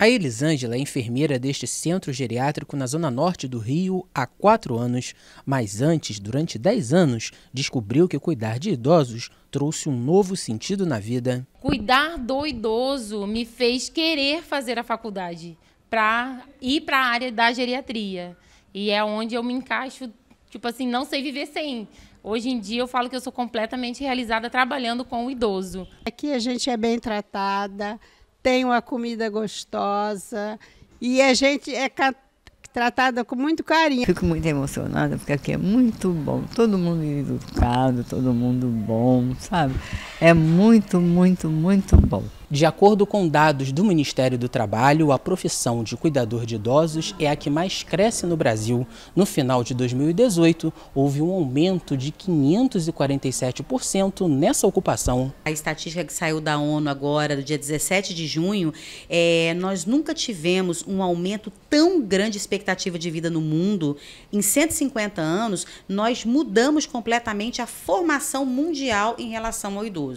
A Elisângela é enfermeira deste centro geriátrico na zona norte do Rio há quatro anos, mas antes, durante dez anos, descobriu que cuidar de idosos trouxe um novo sentido na vida. Cuidar do idoso me fez querer fazer a faculdade para ir para a área da geriatria. E é onde eu me encaixo, tipo assim, não sei viver sem. Hoje em dia eu falo que eu sou completamente realizada trabalhando com o idoso. Aqui a gente é bem tratada tem uma comida gostosa e a gente é tratada com muito carinho. Fico muito emocionada porque aqui é muito bom, todo mundo educado, todo mundo bom, sabe? É muito, muito, muito bom. De acordo com dados do Ministério do Trabalho, a profissão de cuidador de idosos é a que mais cresce no Brasil. No final de 2018, houve um aumento de 547% nessa ocupação. A estatística que saiu da ONU agora, do dia 17 de junho, é, nós nunca tivemos um aumento tão grande de expectativa de vida no mundo. Em 150 anos, nós mudamos completamente a formação mundial em relação ao idoso.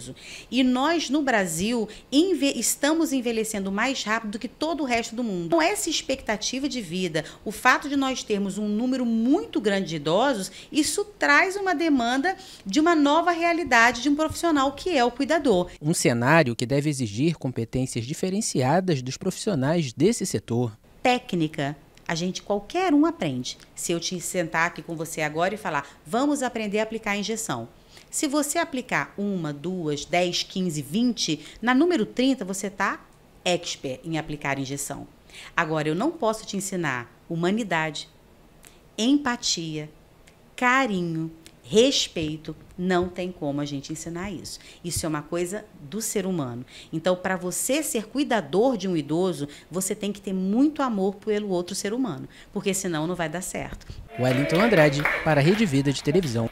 E nós, no Brasil, enve estamos envelhecendo mais rápido do que todo o resto do mundo. Com essa expectativa de vida, o fato de nós termos um número muito grande de idosos, isso traz uma demanda de uma nova realidade de um profissional que é o cuidador. Um cenário que deve exigir competências diferenciadas dos profissionais desse setor. Técnica, a gente, qualquer um aprende. Se eu te sentar aqui com você agora e falar, vamos aprender a aplicar a injeção. Se você aplicar uma, duas, 10, 15, 20, na número 30 você está expert em aplicar injeção. Agora, eu não posso te ensinar humanidade, empatia, carinho, respeito. Não tem como a gente ensinar isso. Isso é uma coisa do ser humano. Então, para você ser cuidador de um idoso, você tem que ter muito amor pelo outro ser humano, porque senão não vai dar certo. Wellington Andrade, para a Rede Vida de Televisão.